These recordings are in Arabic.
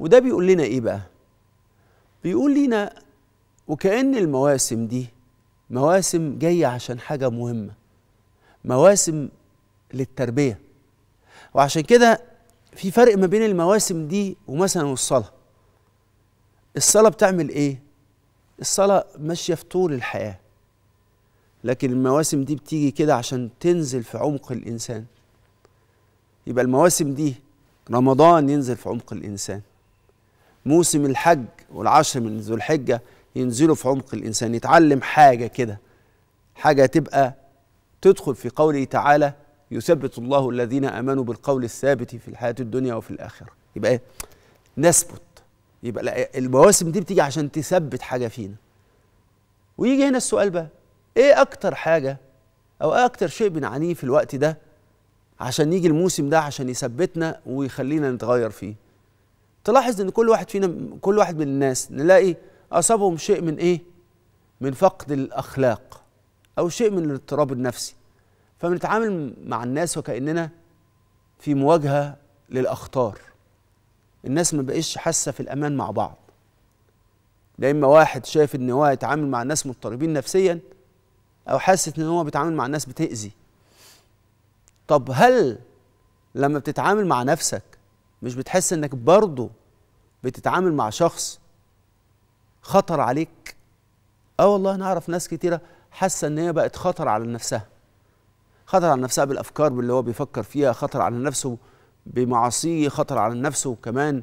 وده بيقول لنا ايه بقى بيقول لنا وكأن المواسم دي مواسم جاية عشان حاجة مهمة مواسم للتربية وعشان كده في فرق ما بين المواسم دي ومثلا الصلاة الصلاة بتعمل ايه الصلاة ماشية في طول الحياة لكن المواسم دي بتيجي كده عشان تنزل في عمق الإنسان يبقى المواسم دي رمضان ينزل في عمق الإنسان موسم الحج والعشر من ذو الحجة ينزلوا في عمق الإنسان يتعلم حاجة كده حاجة تبقى تدخل في قوله تعالى يثبت الله الذين آمنوا بالقول الثابت في الحياة الدنيا وفي الآخرة يبقى إيه؟ نثبت يبقى المواسم دي بتيجي عشان تثبت حاجة فينا ويجي هنا السؤال بقى ايه أكتر حاجة أو ايه أكتر شيء بنعانيه في الوقت ده عشان يجي الموسم ده عشان يثبتنا ويخلينا نتغير فيه تلاحظ ان كل واحد فينا كل واحد من الناس نلاقي اصابهم شيء من ايه من فقد الاخلاق او شيء من الاضطراب النفسي فبنتعامل مع الناس وكاننا في مواجهه للاخطار الناس ما بقتش حاسه في الامان مع بعض لا اما واحد شايف ان هو يتعامل مع الناس مضطربين نفسيا او حاسس ان هو بيتعامل مع الناس بتاذي طب هل لما بتتعامل مع نفسك مش بتحس انك برضه بتتعامل مع شخص خطر عليك اه والله انا اعرف ناس كتيره حاسه ان هي بقت خطر على نفسها خطر على نفسها بالافكار باللي هو بيفكر فيها خطر على نفسه بمعاصيه خطر على نفسه كمان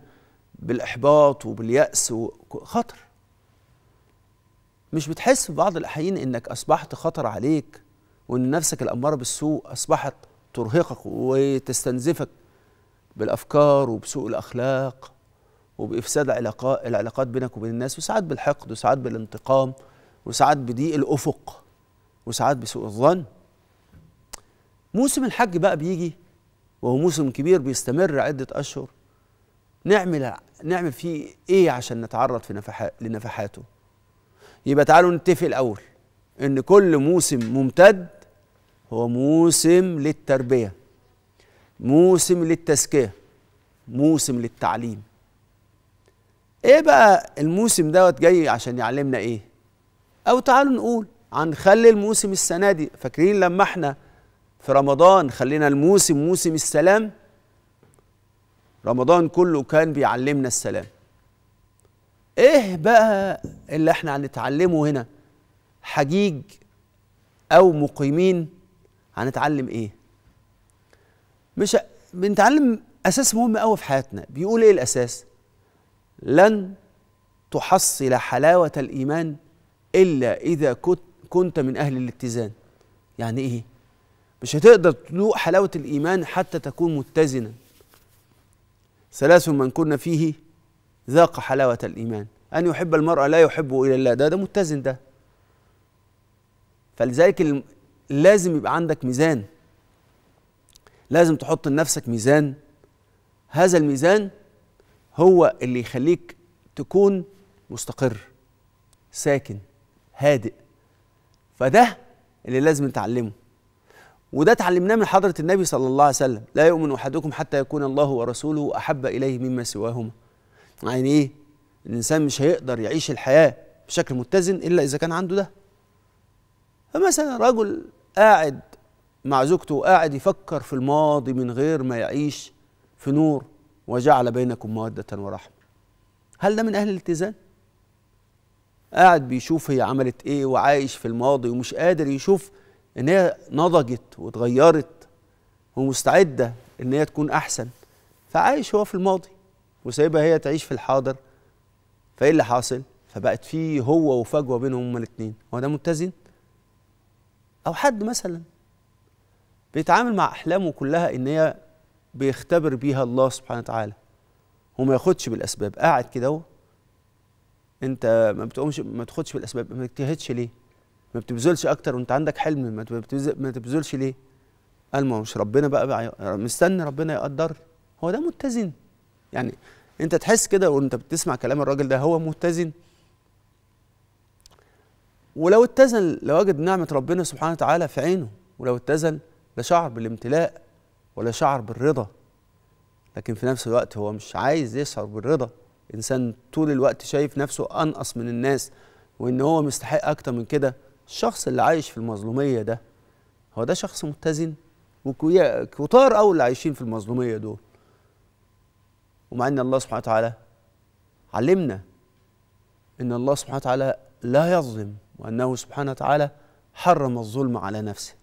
بالاحباط وبالياس خطر مش بتحس في بعض الاحيان انك اصبحت خطر عليك وان نفسك الاماره بالسوء اصبحت ترهقك وتستنزفك بالافكار وبسوء الاخلاق وبافساد علاقات العلاقات بينك وبين الناس وساعات بالحقد وساعات بالانتقام وساعات بضيق الافق وساعات بسوء الظن موسم الحج بقى بيجي وهو موسم كبير بيستمر عده اشهر نعمل نعمل فيه ايه عشان نتعرض في نفحات لنفحاته يبقى تعالوا نتفق الاول ان كل موسم ممتد هو موسم للتربيه موسم للتزكيه موسم للتعليم ايه بقى الموسم دوت جاي عشان يعلمنا ايه او تعالوا نقول هنخلي الموسم السنه دي فاكرين لما احنا في رمضان خلينا الموسم موسم السلام رمضان كله كان بيعلمنا السلام ايه بقى اللي احنا هنتعلمه هنا حجيج او مقيمين هنتعلم ايه مش بنتعلم اساس مهم قوي في حياتنا بيقول ايه الاساس لن تحصل حلاوه الايمان الا اذا كنت كنت من اهل الاتزان يعني ايه مش هتقدر تذوق حلاوه الايمان حتى تكون متزنا ثلاث من كنا فيه ذاق حلاوه الايمان ان يحب المرء لا يحبه الا الله ده ده متزن ده فلذلك لازم يبقى عندك ميزان لازم تحط لنفسك ميزان هذا الميزان هو اللي يخليك تكون مستقر ساكن هادئ فده اللي لازم نتعلمه وده اتعلمناه من حضرة النبي صلى الله عليه وسلم لا يؤمن أحدكم حتى يكون الله ورسوله أحب إليه مما سواهما يعني إيه الإنسان مش هيقدر يعيش الحياة بشكل متزن إلا إذا كان عنده ده فمثلا رجل قاعد مع زوجته وقاعد يفكر في الماضي من غير ما يعيش في نور وجعل بينكم مودة ورحمة هل ده من أهل الالتزام؟ قاعد بيشوف هي عملت إيه وعايش في الماضي ومش قادر يشوف إن هي نضجت وتغيرت ومستعدة إن هي تكون أحسن فعايش هو في الماضي وسايبها هي تعيش في الحاضر فإيه اللي حاصل؟ فبقت فيه هو وفجوة بينهم هما الاتنين هو ده متزن؟ أو حد مثلا بيتعامل مع احلامه كلها ان هي بيختبر بيها الله سبحانه وتعالى وما ياخدش بالاسباب قاعد كده اهو انت ما بتقومش ما تاخدش بالاسباب ما بتجتهدش ليه ما بتبذلش اكتر وانت عندك حلم ما ما تبذلش ليه قال ما مش ربنا بقى, بقى مستني ربنا يقدر هو ده متزن يعني انت تحس كده وانت بتسمع كلام الراجل ده هو متزن ولو اتزن لوجد نعمه ربنا سبحانه وتعالى في عينه ولو اتزن شعر بالامتلاء ولا شعر بالرضا لكن في نفس الوقت هو مش عايز يشعر بالرضا انسان طول الوقت شايف نفسه انقص من الناس وان هو مستحق اكتر من كده الشخص اللي عايش في المظلوميه ده هو ده شخص متزن وكتار قوي اللي عايشين في المظلوميه دول ومع ان الله سبحانه وتعالى علمنا ان الله سبحانه وتعالى لا يظلم وانه سبحانه وتعالى حرم الظلم على نفسه